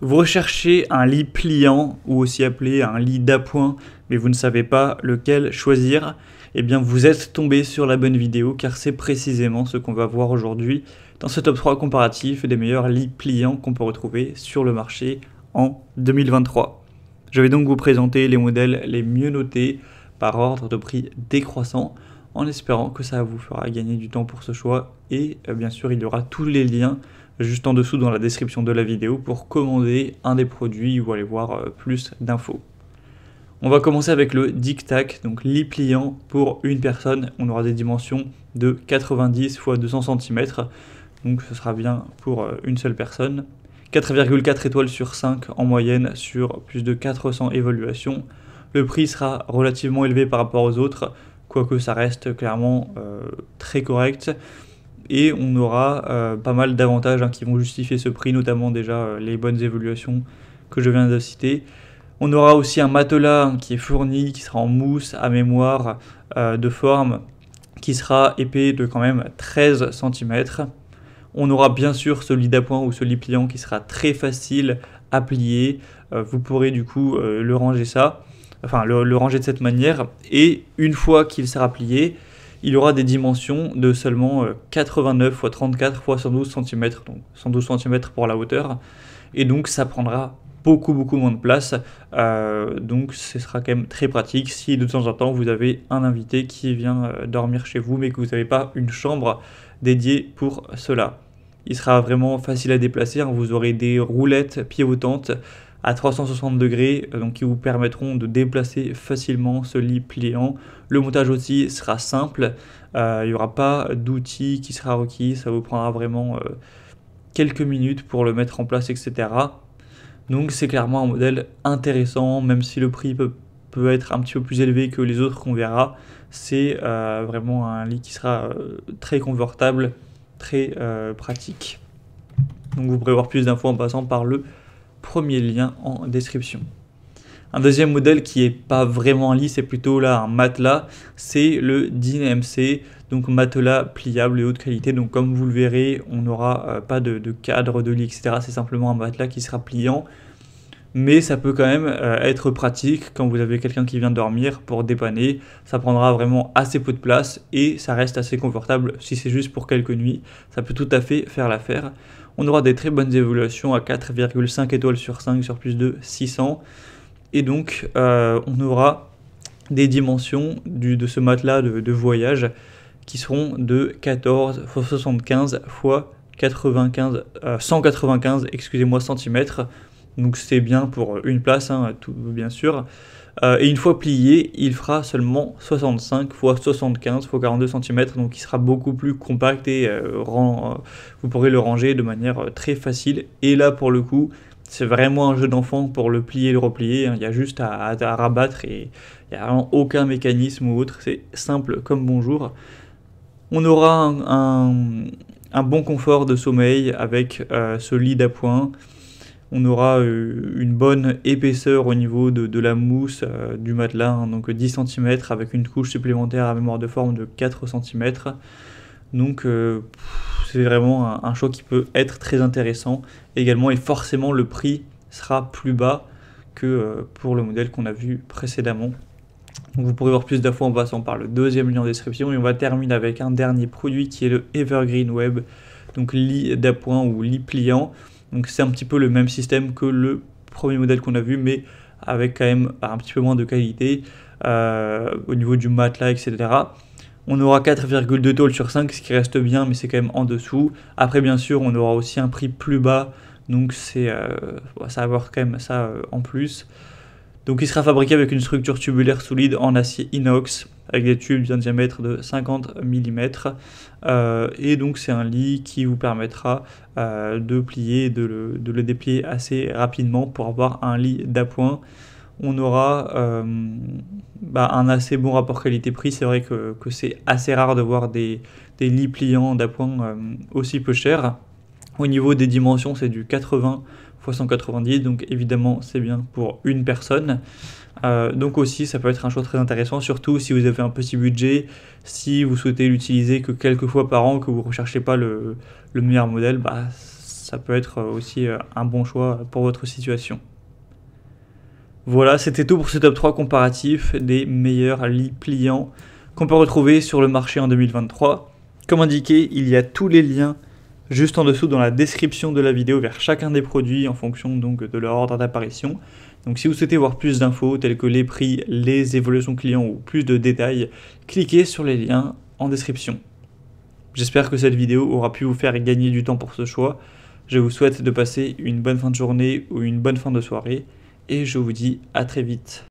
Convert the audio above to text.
Vous recherchez un lit pliant ou aussi appelé un lit d'appoint, mais vous ne savez pas lequel choisir, eh bien vous êtes tombé sur la bonne vidéo car c'est précisément ce qu'on va voir aujourd'hui dans ce top 3 comparatif des meilleurs lits pliants qu'on peut retrouver sur le marché en 2023. Je vais donc vous présenter les modèles les mieux notés par ordre de prix décroissant en espérant que ça vous fera gagner du temps pour ce choix et euh, bien sûr il y aura tous les liens juste en dessous dans la description de la vidéo pour commander un des produits ou aller voir euh, plus d'infos. On va commencer avec le Dictac, donc lit pliant pour une personne. On aura des dimensions de 90 x 200 cm, donc ce sera bien pour euh, une seule personne. 4,4 étoiles sur 5 en moyenne sur plus de 400 évaluations. Le prix sera relativement élevé par rapport aux autres, quoique ça reste clairement euh, très correct et on aura euh, pas mal d'avantages hein, qui vont justifier ce prix, notamment déjà euh, les bonnes évaluations que je viens de citer. On aura aussi un matelas hein, qui est fourni, qui sera en mousse, à mémoire, euh, de forme, qui sera épais de quand même 13 cm. On aura bien sûr ce lit d'appoint ou ce lit pliant qui sera très facile à plier. vous pourrez du coup le ranger ça, enfin le, ranger de cette manière. Et une fois qu'il sera plié, il aura des dimensions de seulement 89 x 34 x 112 cm, donc 112 cm pour la hauteur, et donc ça prendra beaucoup beaucoup moins de place, euh, donc ce sera quand même très pratique si de temps en temps vous avez un invité qui vient euh, dormir chez vous mais que vous n'avez pas une chambre dédiée pour cela. Il sera vraiment facile à déplacer, hein. vous aurez des roulettes pivotantes, à 360 degrés, euh, donc qui vous permettront de déplacer facilement ce lit pliant. Le montage aussi sera simple, euh, il n'y aura pas d'outil qui sera requis, ça vous prendra vraiment euh, quelques minutes pour le mettre en place, etc. Donc c'est clairement un modèle intéressant, même si le prix peut, être un petit peu plus élevé que les autres qu'on verra. C'est vraiment un lit qui sera très confortable, très pratique. Donc vous pourrez voir plus d'infos en passant par le premier lien en description. Un deuxième modèle qui n'est pas vraiment un lit, c'est plutôt là un matelas, c'est le DynMC, donc matelas pliable et haute qualité. Donc comme vous le verrez, on n'aura euh, pas de, cadre de lit, etc. C'est simplement un matelas qui sera pliant, mais ça peut quand même euh, être pratique quand vous avez quelqu'un qui vient dormir pour dépanner. Ça prendra vraiment assez peu de place et ça reste assez confortable si c'est juste pour quelques nuits. Ça peut tout à fait faire l'affaire. On aura des très bonnes évaluations à 4,5 étoiles sur 5 sur plus de 600. Et donc, euh, on aura des dimensions de ce matelas de, voyage qui seront de 14 x 75 x 95, 195 excusez-moi, Donc c'est bien pour une place, hein, tout, bien sûr. Euh, et une fois plié, il fera seulement 65 x 75 x 42 cm, donc il sera beaucoup plus compact et euh, euh, vous pourrez le ranger de manière très facile. Et là, pour le coup, c'est vraiment un jeu d'enfant pour le plier et le replier. Hein. Il y a juste à, rabattre et il n'y a vraiment aucun mécanisme ou autre. C'est simple comme bonjour. On aura un, un, bon confort de sommeil avec ce lit d'appoint on aura euh, une bonne épaisseur au niveau de, la mousse euh, du matelas, hein, donc 10 euh, cm avec une couche supplémentaire à mémoire de forme de 4 cm. Donc c'est vraiment un, choix qui peut être très intéressant également et forcément le prix sera plus bas que pour le modèle qu'on a vu précédemment. vous pourrez voir plus d'infos en passant par le deuxième lien en description et on va terminer avec un dernier produit qui est le Evergreen Web, donc lit d'appoint ou lit pliant. Donc c'est un petit peu le même système que le premier modèle qu'on a vu, mais avec quand même un petit peu moins de qualité euh, au niveau du matelas, etc. On aura 4,2 tôles sur 5, ce qui reste bien, mais c'est quand même en dessous. Après, bien sûr, on aura aussi un prix plus bas, donc c'est euh, ça va avoir quand même ça euh, en plus. Donc il sera fabriqué avec une structure tubulaire solide en acier inox avec des tubes d'un diamètre de 50 mm. Euh, et donc c'est un lit qui vous permettra euh, de plier, de le, de le, déplier assez rapidement pour avoir un lit d'appoint. On aura euh, bah, un assez bon rapport qualité-prix. C'est vrai que, c'est assez rare de voir des, des lits pliants d'appoint aussi peu chers. Au niveau des dimensions, c'est du 80 x 190, donc évidemment c'est bien pour une personne. Euh, donc aussi ça peut être un choix très intéressant, surtout si vous avez un petit budget, si vous souhaitez l'utiliser que quelques fois par an, que vous ne recherchez pas le, meilleur modèle, bah, ça peut être aussi euh, un bon choix pour votre situation. Voilà, c'était tout pour ce top 3 comparatif des meilleurs lits pliants qu'on peut retrouver sur le marché en 2023. Comme indiqué, il y a tous les liens juste en dessous dans la description de la vidéo vers chacun des produits en fonction donc de leur ordre d'apparition. Donc si vous souhaitez voir plus d'infos telles que les prix, les évolutions clients ou plus de détails, cliquez sur les liens en description. J'espère que cette vidéo aura pu vous faire gagner du temps pour ce choix. Je vous souhaite de passer une bonne fin de journée ou une bonne fin de soirée et je vous dis à très vite.